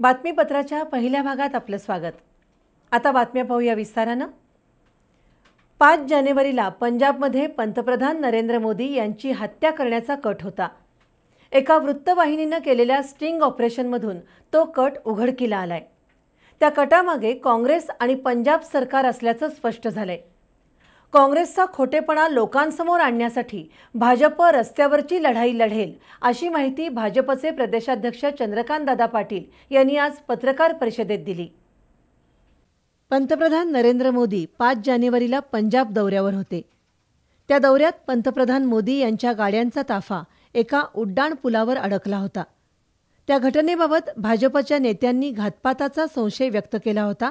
बातमीपत्राच्या पहिल्या भागात आपलं स्वागत आता बातम्या पाहूया विस्तारानं पाच जानेवारीला पंजाबमध्ये पंतप्रधान नरेंद्र मोदी यांची हत्या करण्याचा कट होता एका वृत्तवाहिनीनं केलेल्या स्टिंग ऑपरेशनमधून तो कट उघडकीला आलाय त्या कटामागे काँग्रेस आणि पंजाब सरकार असल्याचं स्पष्ट झालंय काँग्रेसचा खोटेपणा लोकांसमोर आणण्यासाठी भाजप रस्त्यावरची लढाई लढेल अशी माहिती भाजपचे प्रदेशाध्यक्ष दादा पाटील यांनी आज पत्रकार परिषदेत दिली पंतप्रधान नरेंद्र मोदी पाच जानेवारीला पंजाब दौऱ्यावर होते त्या दौऱ्यात पंतप्रधान मोदी यांच्या गाड्यांचा ताफा एका उड्डाण पुलावर अडकला होता त्या घटनेबाबत भाजपच्या नेत्यांनी घातपाताचा संशय व्यक्त केला होता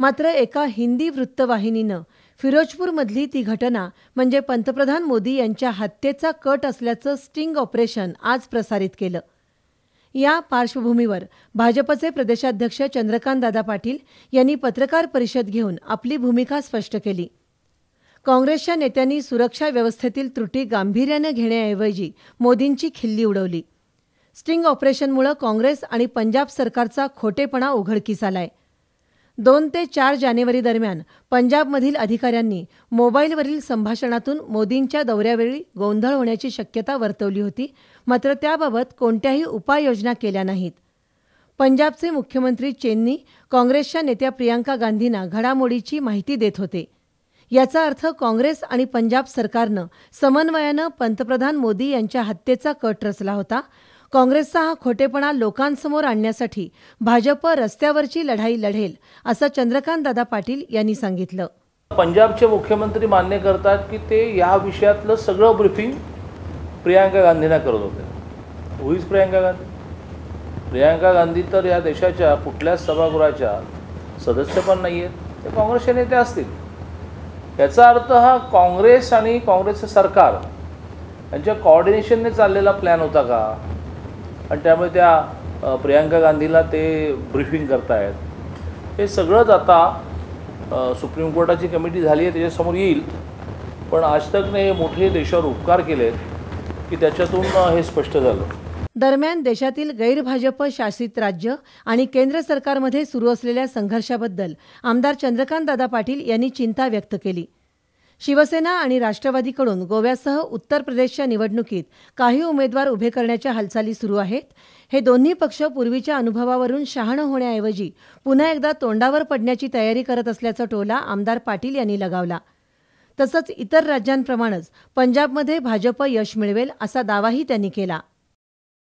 मात्र एका हिंदी वृत्तवाहिनीनं फिरोजपूरमधली ती घटना म्हणजे पंतप्रधान मोदी यांच्या हत्येचा कट असल्याचं स्टिंग ऑपरेशन आज प्रसारित केलं या पार्श्वभूमीवर भाजपचे प्रदेशाध्यक्ष दादा पाटील यांनी पत्रकार परिषद घेऊन आपली भूमिका स्पष्ट केली काँग्रेसच्या नेत्यांनी सुरक्षा व्यवस्थेतील त्रुटी गांभीर्यानं घेण्याऐवजी मोदींची खिल्ली उडवली स्टिंग ऑपरेशनमुळे काँग्रेस आणि पंजाब सरकारचा खोटेपणा उघडकीस आलाय दोन ते चार जानेवारी दरम्यान पंजाबमधील अधिकाऱ्यांनी मोबाईलवरील संभाषणातून मोदींच्या दौऱ्यावेळी गोंधळ होण्याची शक्यता वर्तवली होती मात्र त्याबाबत कोणत्याही उपाययोजना केल्या नाहीत पंजाबचे मुख्यमंत्री चेन्नी काँग्रेसच्या नेत्या प्रियांका गांधींना घडामोडीची माहिती देत होते याचा अर्थ काँग्रेस आणि पंजाब सरकारनं समन्वयानं पंतप्रधान मोदी यांच्या हत्येचा कट रचला होता काँग्रेसचा हा खोटेपणा लोकांसमोर आणण्यासाठी भाजप रस्त्यावरची लढाई लढेल असं दादा पाटील यांनी सांगितलं पंजाबचे मुख्यमंत्री मान्य करतात की ते या विषयातलं सगळं ब्रिफिंग प्रियांका गांधींना करत होते होईच प्रियांका गांधी प्रियांका गांधी तर या देशाच्या कुठल्याच सभागृहाच्या सदस्य पण नाही आहेत ते काँग्रेसचे नेते असतील याचा अर्थ हा काँग्रेस आणि काँग्रेसचं सरकार यांच्या कॉर्डिनेशनने चाललेला प्लॅन होता का आणि त्यामुळे त्या प्रियांका गांधीला ते ब्रीफिंग करतायत हे सगळंच आता सुप्रीम कोर्टाची कमिटी झाली आहे त्याच्यासमोर येईल पण आजतकने हे मोठे देशावर उपकार केलेत की त्याच्यातून हे स्पष्ट झालं दरम्यान देशातील गैरभाजप शासित राज्य आणि केंद्र सरकारमध्ये सुरू असलेल्या संघर्षाबद्दल आमदार चंद्रकांत दादा पाटील यांनी चिंता व्यक्त केली शिवसेना आणि राष्ट्रवादीकडून गोव्यासह उत्तर प्रदेशच्या निवडणुकीत काही उमेदवार उभे करण्याच्या हालचाली सुरू आहेत हे दोन्ही पक्ष पूर्वीच्या अनुभवावरून शहाणं होण्याऐवजी पुन्हा एकदा तोंडावर पडण्याची तयारी करत असल्याचा टोला आमदार पाटील यांनी लगावला तसंच इतर राज्यांप्रमाणेच पंजाबमध्ये भाजप यश मिळवेल असा दावाही त्यांनी केला